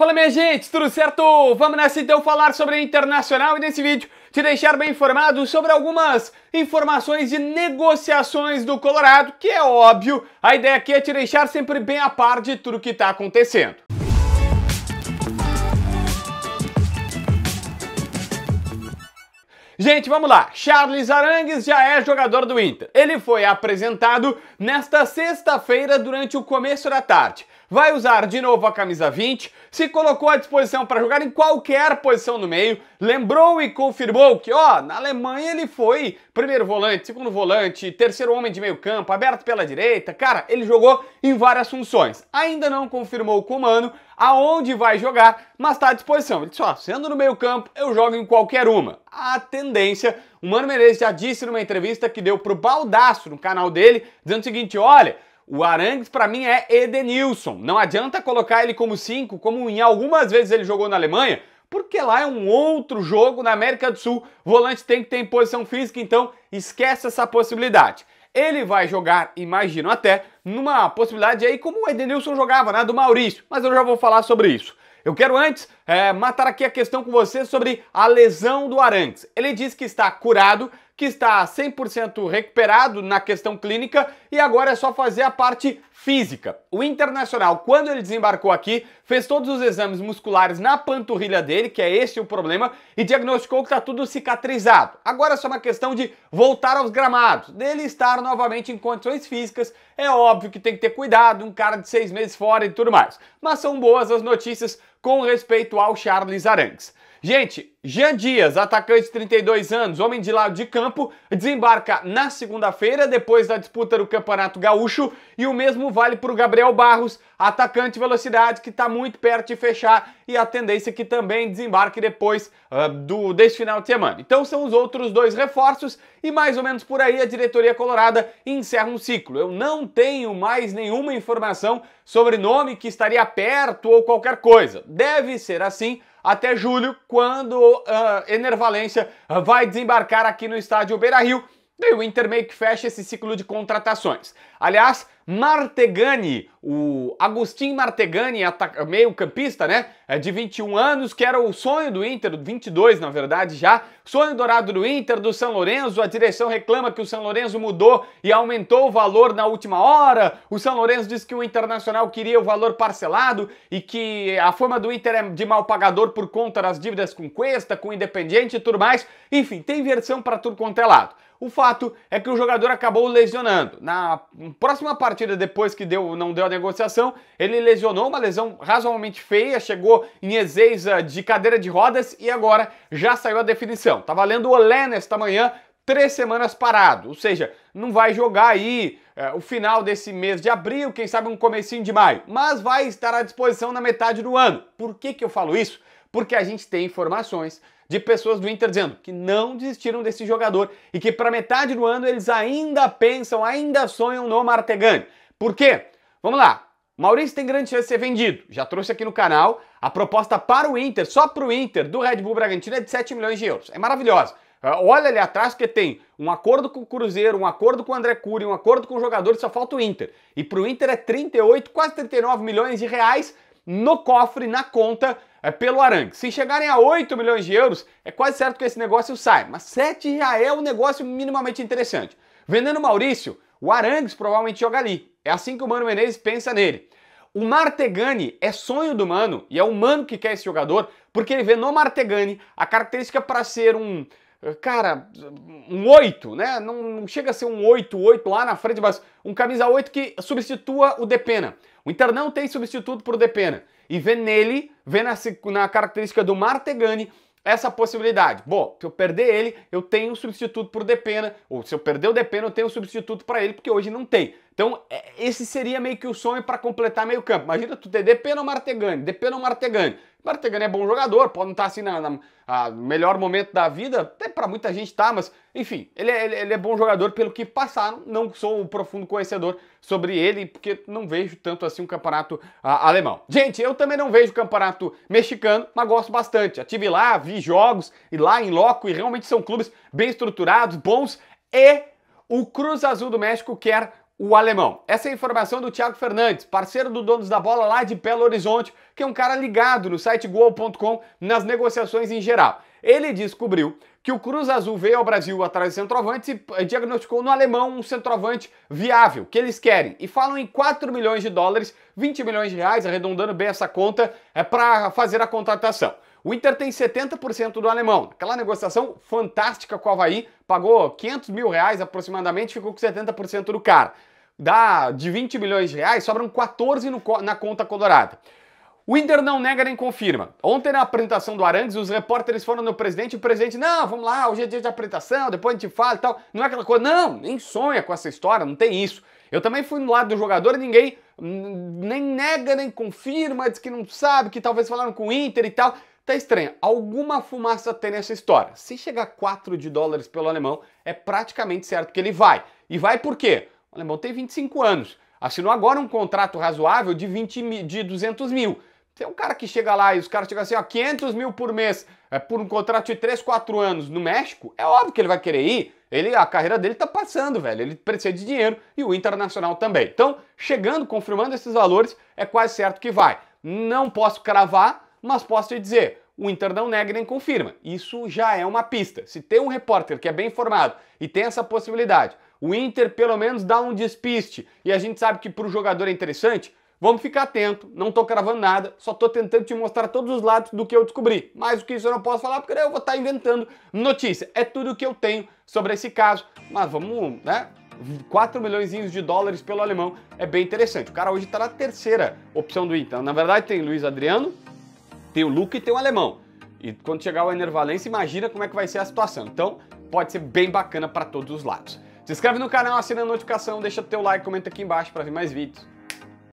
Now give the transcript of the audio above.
Fala minha gente, tudo certo? Vamos nessa então falar sobre internacional e nesse vídeo te deixar bem informado sobre algumas informações de negociações do Colorado, que é óbvio, a ideia aqui é te deixar sempre bem a par de tudo que está acontecendo. Gente, vamos lá. Charles Arangues já é jogador do Inter. Ele foi apresentado nesta sexta-feira durante o começo da tarde vai usar de novo a camisa 20, se colocou à disposição para jogar em qualquer posição no meio, lembrou e confirmou que, ó, na Alemanha ele foi primeiro volante, segundo volante, terceiro homem de meio campo, aberto pela direita, cara, ele jogou em várias funções. Ainda não confirmou o comando, aonde vai jogar, mas está à disposição. Ele disse, ó, sendo no meio campo, eu jogo em qualquer uma. A tendência, o Mano Menezes já disse numa entrevista que deu pro Baldaço no canal dele, dizendo o seguinte, olha... O Arangues para mim é Edenilson. Não adianta colocar ele como 5, como em algumas vezes ele jogou na Alemanha, porque lá é um outro jogo na América do Sul. volante tem que ter posição física, então esquece essa possibilidade. Ele vai jogar, imagino até, numa possibilidade aí como o Edenilson jogava, né, do Maurício, mas eu já vou falar sobre isso. Eu quero antes é, matar aqui a questão com você sobre a lesão do Arangues. Ele diz que está curado, que está 100% recuperado na questão clínica e agora é só fazer a parte física. O Internacional, quando ele desembarcou aqui, fez todos os exames musculares na panturrilha dele, que é este o problema, e diagnosticou que está tudo cicatrizado. Agora é só uma questão de voltar aos gramados, dele estar novamente em condições físicas. É óbvio que tem que ter cuidado, um cara de seis meses fora e tudo mais. Mas são boas as notícias com respeito ao Charles Arangues. Gente, Jean Dias, atacante de 32 anos, homem de lado de campo, desembarca na segunda-feira, depois da disputa do Campeonato Gaúcho, e o mesmo vale para o Gabriel Barros, atacante velocidade, que está muito perto de fechar, e a tendência é que também desembarque depois uh, do, desse final de semana. Então são os outros dois reforços, e mais ou menos por aí a diretoria colorada encerra um ciclo. Eu não tenho mais nenhuma informação sobre nome que estaria perto ou qualquer coisa. Deve ser assim até julho, quando Enervalência vai desembarcar aqui no estádio Beira-Rio. E o Inter meio que fecha esse ciclo de contratações. Aliás, Martegani, o Agustin Martegani, meio-campista, né? É de 21 anos, que era o sonho do Inter, 22 na verdade já, sonho dourado do Inter, do São Lourenço. A direção reclama que o São Lourenço mudou e aumentou o valor na última hora. O São Lourenço disse que o Internacional queria o valor parcelado e que a fama do Inter é de mal pagador por conta das dívidas com Cuesta, com Independiente e tudo mais. Enfim, tem versão para tudo quanto é lado. O fato é que o jogador acabou lesionando. Na próxima partida, depois que deu, não deu a negociação, ele lesionou uma lesão razoavelmente feia, chegou em Ezeiza de cadeira de rodas e agora já saiu a definição. Tá valendo o Olé esta manhã, três semanas parado, ou seja, não vai jogar aí é, o final desse mês de abril, quem sabe um comecinho de maio, mas vai estar à disposição na metade do ano. Por que, que eu falo isso? Porque a gente tem informações de pessoas do Inter dizendo que não desistiram desse jogador e que para metade do ano eles ainda pensam, ainda sonham no Martegani. Por quê? Vamos lá, Maurício tem grande chance de ser vendido. Já trouxe aqui no canal a proposta para o Inter, só para o Inter, do Red Bull Bragantino é de 7 milhões de euros. É maravilhosa. Ah, olha ali atrás porque tem um acordo com o Cruzeiro, um acordo com o André Cury, um acordo com o jogador, só falta o Inter. E para o Inter é 38, quase 39 milhões de reais no cofre, na conta, é, pelo Arangue. Se chegarem a 8 milhões de euros, é quase certo que esse negócio sai. Mas 7 já é um negócio minimamente interessante. Vendendo Maurício, o Arangues provavelmente joga ali. É assim que o Mano Menezes pensa nele. O Martegani é sonho do Mano e é o Mano que quer esse jogador porque ele vê no Martegani a característica para ser um cara, um 8, né? Não, não, chega a ser um 8, 8 lá na frente, mas um camisa 8 que substitua o Depena. O Inter não tem substituto para o Depena. E vê nele, vê na, na característica do Martegani, essa possibilidade. Bom, se eu perder ele, eu tenho um substituto para o Depena, ou se eu perder o Depena, eu tenho um substituto para ele, porque hoje não tem. Então, é, esse seria meio que o sonho para completar meio campo. Imagina tu ter DP no Martegani, DP no Martegani. Martegani é bom jogador, pode não estar tá assim no melhor momento da vida, até para muita gente tá, mas enfim, ele é, ele, é bom jogador pelo que passaram. Não sou um profundo conhecedor sobre ele, porque não vejo tanto assim um campeonato ah, alemão. Gente, eu também não vejo campeonato mexicano, mas gosto bastante. Já lá, vi jogos e lá em loco, e realmente são clubes bem estruturados, bons e o Cruz Azul do México quer o alemão. Essa é a informação do Thiago Fernandes, parceiro do Donos da Bola lá de Belo Horizonte, que é um cara ligado no site Goal.com nas negociações em geral. Ele descobriu que o Cruz Azul veio ao Brasil atrás de centroavantes e eh, diagnosticou no alemão um centroavante viável, que eles querem. E falam em 4 milhões de dólares, 20 milhões de reais, arredondando bem essa conta, é eh, para fazer a contratação. O Inter tem 70% do alemão. Aquela negociação fantástica com o Havaí, pagou 500 mil reais aproximadamente, ficou com 70% do cara. Dá de 20 milhões de reais, sobram 14 no, na conta colorada. O Inter não nega nem confirma. Ontem na apresentação do Arangues, os repórteres foram no presidente e o presidente, não, vamos lá, hoje é dia de apresentação, depois a gente fala e tal. Não é aquela coisa, não, nem sonha com essa história, não tem isso. Eu também fui no lado do jogador e ninguém hum, nem nega, nem confirma, diz que não sabe, que talvez falaram com o Inter e tal. Tá estranho. Alguma fumaça tem nessa história. Se chegar 4 de dólares pelo alemão, é praticamente certo que ele vai. E vai por quê? O alemão tem 25 anos. Assinou agora um contrato razoável de, 20 de 200 mil. Você é um cara que chega lá e os caras chegam assim, ó, 500 mil por mês, é por um contrato de 3, 4 anos no México, é óbvio que ele vai querer ir. Ele, a carreira dele tá passando, velho. Ele precisa de dinheiro e o Internacional também. Então, chegando, confirmando esses valores, é quase certo que vai. Não posso cravar, mas posso te dizer, o Inter não nega nem confirma. Isso já é uma pista. Se tem um repórter que é bem informado e tem essa possibilidade, o Inter pelo menos dá um despiste e a gente sabe que para o jogador é interessante, Vamos ficar atento, não tô cravando nada, só tô tentando te mostrar todos os lados do que eu descobri. Mais do que isso eu não posso falar porque eu vou estar tá inventando notícia. É tudo o que eu tenho sobre esse caso, mas vamos, né? 4 milhões de dólares pelo alemão é bem interessante. O cara hoje está na terceira opção do Inter. Na verdade, tem Luiz Adriano, tem o Luca e tem o alemão. E quando chegar o Enervalense imagina como é que vai ser a situação. Então, pode ser bem bacana para todos os lados. Se inscreve no canal, assina a notificação, deixa teu like, comenta aqui embaixo para ver mais vídeos.